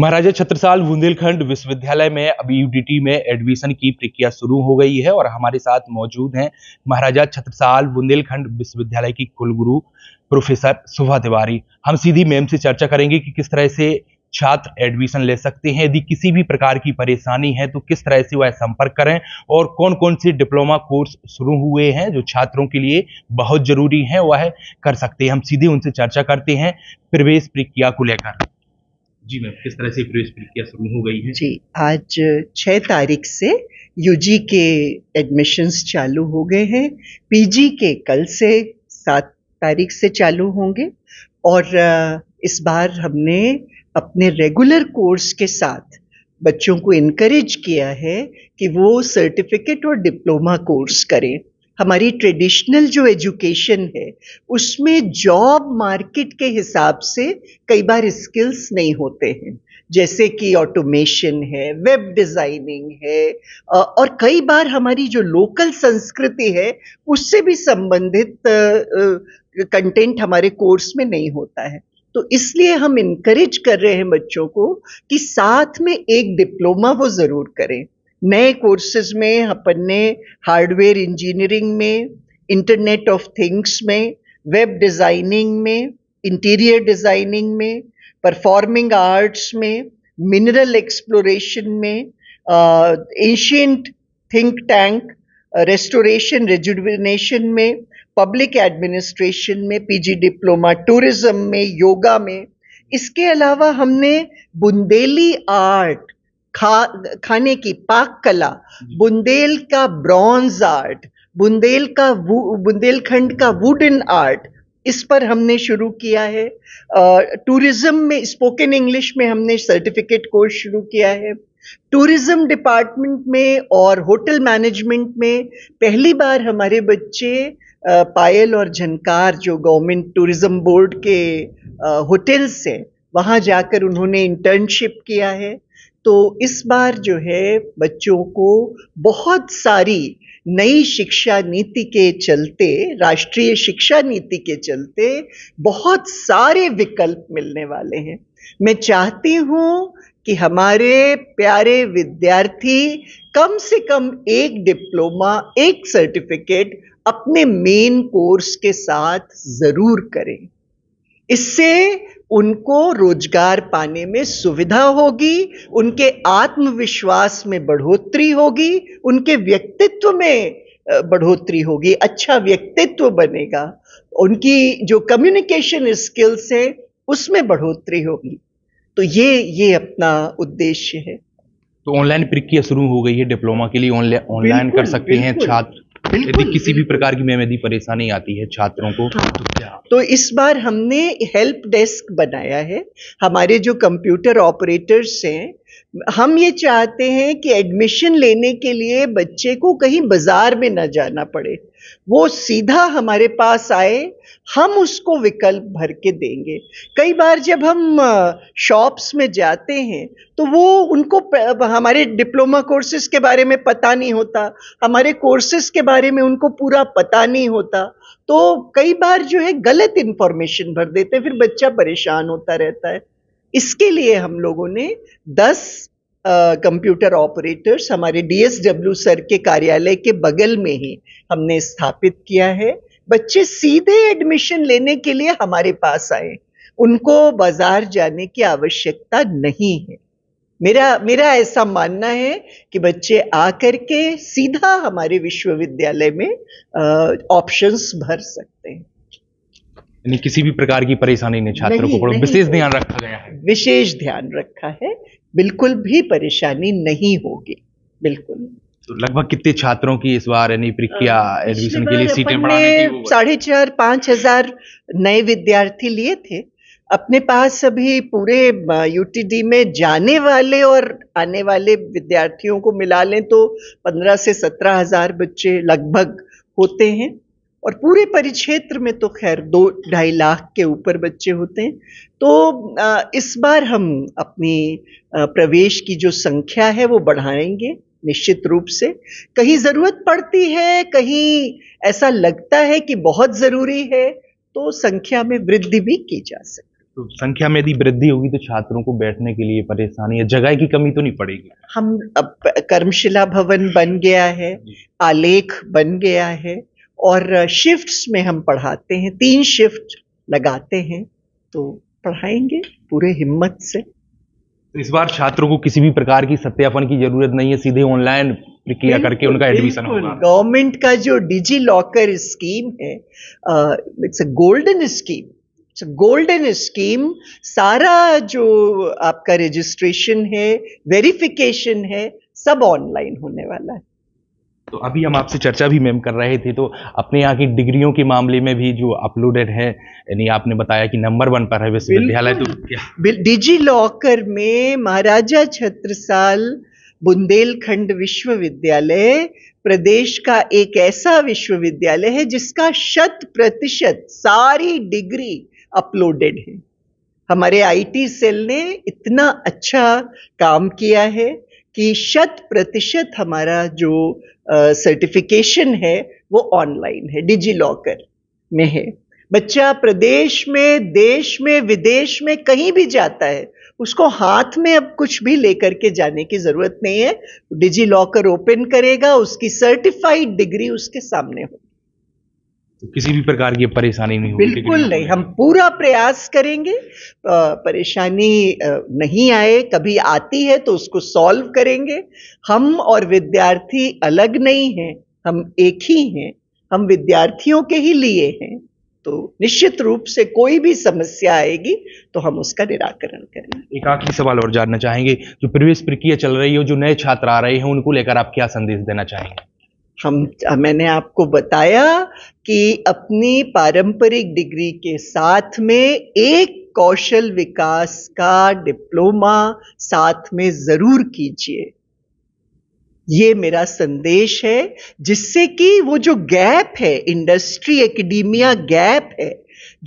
महाराजा छत्रसाल बुंदेलखंड विश्वविद्यालय में अभी यूडीटी में एडमिशन की प्रक्रिया शुरू हो गई है और हमारे साथ मौजूद हैं महाराजा छत्रसाल बुंदेलखंड विश्वविद्यालय की कुलगुरु प्रोफेसर शोभा तिवारी हम सीधी मैम से चर्चा करेंगे कि किस तरह से छात्र एडमिशन ले सकते हैं यदि किसी भी प्रकार की परेशानी है तो किस तरह से वह संपर्क करें और कौन कौन से डिप्लोमा कोर्स शुरू हुए हैं जो छात्रों के लिए बहुत जरूरी हैं वह कर सकते हैं हम सीधे उनसे चर्चा करते हैं प्रवेश प्रक्रिया को लेकर जी मैम किस तरह से प्रवेश प्रक्रिया शुरू हो गई है जी आज छः तारीख से यूजी के एडमिशन्स चालू हो गए हैं पीजी के कल से सात तारीख से चालू होंगे और इस बार हमने अपने रेगुलर कोर्स के साथ बच्चों को इनक्रेज किया है कि वो सर्टिफिकेट और डिप्लोमा कोर्स करें हमारी ट्रेडिशनल जो एजुकेशन है उसमें जॉब मार्केट के हिसाब से कई बार स्किल्स नहीं होते हैं जैसे कि ऑटोमेशन है वेब डिज़ाइनिंग है और कई बार हमारी जो लोकल संस्कृति है उससे भी संबंधित कंटेंट हमारे कोर्स में नहीं होता है तो इसलिए हम इनक्रेज कर रहे हैं बच्चों को कि साथ में एक डिप्लोमा वो ज़रूर करें नए कोर्सेज में अपन ने हार्डवेयर इंजीनियरिंग में इंटरनेट ऑफ थिंग्स में वेब डिज़ाइनिंग में इंटीरियर डिज़ाइनिंग में परफॉर्मिंग आर्ट्स में मिनरल एक्सप्लोरेशन में ancient think tank restoration rejuvenation में पब्लिक एडमिनिस्ट्रेशन में पीजी डिप्लोमा टूरिज्म में योगा में इसके अलावा हमने बुंदेली आर्ट खा खाने की पाक कला बुंदेल का ब्रॉन्ज आर्ट बुंदेल का बुंदेलखंड का वुडन आर्ट इस पर हमने शुरू किया है टूरिज्म में स्पोकन इंग्लिश में हमने सर्टिफिकेट कोर्स शुरू किया है टूरिज्म डिपार्टमेंट में और होटल मैनेजमेंट में पहली बार हमारे बच्चे पायल और झनकार जो गवर्नमेंट टूरिज्म बोर्ड के होटल्स हैं वहाँ जाकर उन्होंने इंटर्नशिप किया है तो इस बार जो है बच्चों को बहुत सारी नई शिक्षा नीति के चलते राष्ट्रीय शिक्षा नीति के चलते बहुत सारे विकल्प मिलने वाले हैं मैं चाहती हूँ कि हमारे प्यारे विद्यार्थी कम से कम एक डिप्लोमा एक सर्टिफिकेट अपने मेन कोर्स के साथ ज़रूर करें इससे उनको रोजगार पाने में सुविधा होगी उनके आत्मविश्वास में बढ़ोतरी होगी उनके व्यक्तित्व में बढ़ोतरी होगी अच्छा व्यक्तित्व बनेगा उनकी जो कम्युनिकेशन स्किल्स है उसमें बढ़ोतरी होगी तो ये ये अपना उद्देश्य है तो ऑनलाइन प्रक्रिया शुरू हो गई है डिप्लोमा के लिए ऑनलाइन कर सकते हैं छात्र यदि किसी भी प्रकार की मैम यदि परेशानी आती है छात्रों को हाँ, तो क्या तो इस बार हमने हेल्प डेस्क बनाया है हमारे जो कंप्यूटर ऑपरेटर्स हैं हम ये चाहते हैं कि एडमिशन लेने के लिए बच्चे को कहीं बाजार में ना जाना पड़े वो सीधा हमारे पास आए हम उसको विकल्प भर के देंगे कई बार जब हम शॉप्स में जाते हैं तो वो उनको हमारे डिप्लोमा कोर्सेज के बारे में पता नहीं होता हमारे कोर्सेज के बारे में उनको पूरा पता नहीं होता तो कई बार जो है गलत इन्फॉर्मेशन भर देते हैं फिर बच्चा परेशान होता रहता है इसके लिए हम लोगों ने 10 कंप्यूटर ऑपरेटर्स हमारे डीएसडब्ल्यू सर के कार्यालय के बगल में ही हमने स्थापित किया है बच्चे सीधे एडमिशन लेने के लिए हमारे पास आए उनको बाजार जाने की आवश्यकता नहीं है मेरा मेरा ऐसा मानना है कि बच्चे आकर के सीधा हमारे विश्वविद्यालय में ऑप्शंस भर सकते हैं यानी किसी भी प्रकार की परेशानी ने छात्रों को पढ़ो विशेष ध्यान रखा गया है विशेष ध्यान रखा है बिल्कुल भी परेशानी नहीं होगी बिल्कुल तो लगभग कितने छात्रों की इस बार यानी प्रक्रिया एडमिशन के लिए सीटें बढ़ाने की साढ़े चार पाँच हजार नए विद्यार्थी लिए थे अपने पास अभी पूरे यूटीडी में जाने वाले और आने वाले विद्यार्थियों को मिला लें तो पंद्रह से सत्रह हजार बच्चे लगभग होते हैं और पूरे परिक्षेत्र में तो खैर दो ढाई लाख के ऊपर बच्चे होते हैं तो इस बार हम अपनी प्रवेश की जो संख्या है वो बढ़ाएंगे निश्चित रूप से कहीं ज़रूरत पड़ती है कहीं ऐसा लगता है कि बहुत ज़रूरी है तो संख्या में वृद्धि भी की जा सकती तो संख्या में यदि वृद्धि होगी तो छात्रों को बैठने के लिए परेशानी या जगह की कमी तो नहीं पड़ेगी हम अब कर्मशिला भवन बन गया है आलेख बन गया है और शिफ्ट्स में हम पढ़ाते हैं तीन शिफ्ट लगाते हैं तो पढ़ाएंगे पूरे हिम्मत से तो इस बार छात्रों को किसी भी प्रकार की सत्यापन की जरूरत नहीं है सीधे ऑनलाइन प्रक्रिया करके उनका एडमिशन होगा गवर्नमेंट का जो डिजी लॉकर स्कीम है it's a golden scheme it's a golden scheme सारा जो आपका रजिस्ट्रेशन है वेरिफिकेशन है सब ऑनलाइन होने वाला है तो अभी हम आपसे चर्चा भी मैम कर रहे थे तो अपने यहाँ की डिग्रियों के मामले में भी जो अपलोडेड है यानी आपने बताया कि नंबर वन पर है विश्वविद्यालय तो डिजी लॉकर में महाराजा छत्रसाल बुंदेलखंड विश्वविद्यालय प्रदेश का एक ऐसा विश्वविद्यालय है जिसका शत प्रतिशत सारी डिग्री अपलोडेड है हमारे आईटी सेल ने इतना अच्छा काम किया है कि शत प्रतिशत हमारा जो सर्टिफिकेशन है वो ऑनलाइन है डिजी लॉकर में है बच्चा प्रदेश में देश में विदेश में कहीं भी जाता है उसको हाथ में अब कुछ भी लेकर के जाने की ज़रूरत नहीं है डिजी लॉकर ओपन करेगा उसकी सर्टिफाइड डिग्री उसके सामने होगी तो किसी भी प्रकार की परेशानी नहीं होगी बिल्कुल हाँ। नहीं हम पूरा प्रयास करेंगे परेशानी नहीं आए कभी आती है तो उसको सॉल्व करेंगे हम और विद्यार्थी अलग नहीं हैं हम एक ही हैं हम विद्यार्थियों के ही लिए हैं तो निश्चित रूप से कोई भी समस्या आएगी तो हम उसका निराकरण करेंगे एक आखिरी सवाल और जानना चाहेंगे जो प्रवेश प्रक्रिया चल रही है जो नए छात्र आ रहे हैं उनको लेकर आप क्या संदेश देना चाहेंगे हम मैंने आपको बताया कि अपनी पारंपरिक डिग्री के साथ में एक कौशल विकास का डिप्लोमा साथ में ज़रूर कीजिए ये मेरा संदेश है जिससे कि वो जो गैप है इंडस्ट्री एकेडमिया गैप है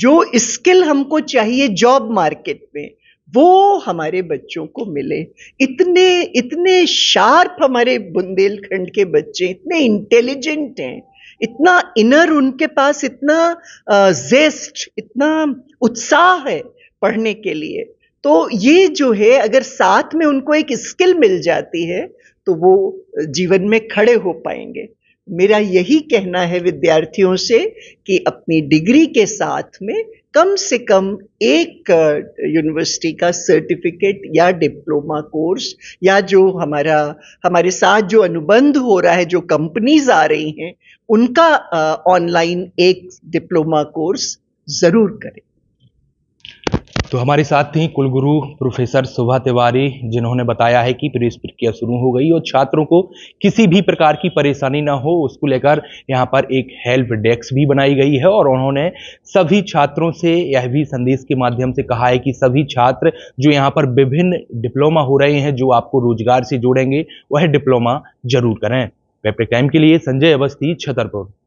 जो स्किल हमको चाहिए जॉब मार्केट में वो हमारे बच्चों को मिले इतने इतने शार्प हमारे बुंदेलखंड के बच्चे इतने इंटेलिजेंट हैं इतना इनर उनके पास इतना जेस्ट इतना उत्साह है पढ़ने के लिए तो ये जो है अगर साथ में उनको एक स्किल मिल जाती है तो वो जीवन में खड़े हो पाएंगे मेरा यही कहना है विद्यार्थियों से कि अपनी डिग्री के साथ में कम से कम एक यूनिवर्सिटी का सर्टिफिकेट या डिप्लोमा कोर्स या जो हमारा हमारे साथ जो अनुबंध हो रहा है जो कंपनीज आ रही हैं उनका ऑनलाइन एक डिप्लोमा कोर्स ज़रूर करें तो हमारे साथ थी कुलगुरु प्रोफेसर शोभा तिवारी जिन्होंने बताया है कि प्रवेश प्रक्रिया शुरू हो गई और छात्रों को किसी भी प्रकार की परेशानी ना हो उसको लेकर यहाँ पर एक हेल्प डेस्क भी बनाई गई है और उन्होंने सभी छात्रों से यह भी संदेश के माध्यम से कहा है कि सभी छात्र जो यहाँ पर विभिन्न डिप्लोमा हो रहे हैं जो आपको रोजगार से जोड़ेंगे वह डिप्लोमा जरूर करें पेपर टाइम के लिए संजय अवस्थी छतरपुर